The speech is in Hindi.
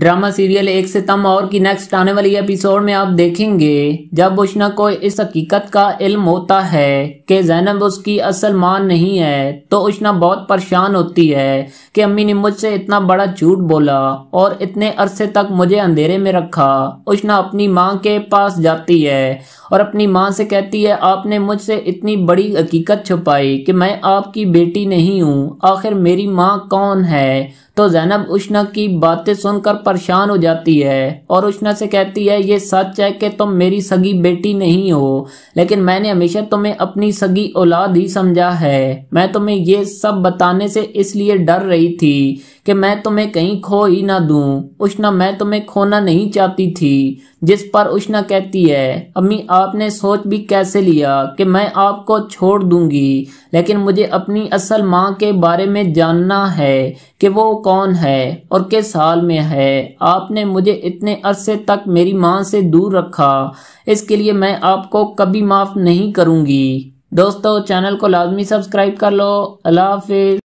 ड्रामा सीरियल एक सितम और की नेक्स्ट आने वाली एपिसोड में आप देखेंगे जब उष्णा को इस हकीकत का इल्म होता है कि जैनब उसकी असल मां नहीं है तो उष्णा बहुत परेशान होती है कि अम्मी ने मुझसे इतना बड़ा झूठ बोला और इतने अरसे तक मुझे अंधेरे में रखा उष्णा अपनी मां के पास जाती है और अपनी मां से कहती है आपने मुझसे इतनी बड़ी हकीकत छुपाई कि मैं आपकी बेटी नहीं हूँ आखिर मेरी माँ कौन है तो जैनब उष्णा की बातें सुनकर परेशान हो जाती है और उष्णा से कहती है ये सच है कि तुम मेरी सगी बेटी नहीं हो लेकिन मैंने हमेशा तुम्हें अपनी सगी औलाद ही समझा है मैं तुम्हें ये सब बताने से इसलिए डर रही थी कि मैं तुम्हें कहीं खो ही ना दूं उष्णा मैं तुम्हें खोना नहीं चाहती थी जिस पर उष्णा कहती है अम्मी आपने सोच भी कैसे लिया कि मैं आपको छोड़ दूंगी लेकिन मुझे अपनी असल माँ के बारे में जानना है कि वो कौन है और किस हाल में है आपने मुझे इतने अरसे तक मेरी माँ से दूर रखा इसके लिए मैं आपको कभी माफ़ नहीं करूँगी दोस्तों चैनल को लाजमी सब्सक्राइब कर लो अल्लाह हाफिज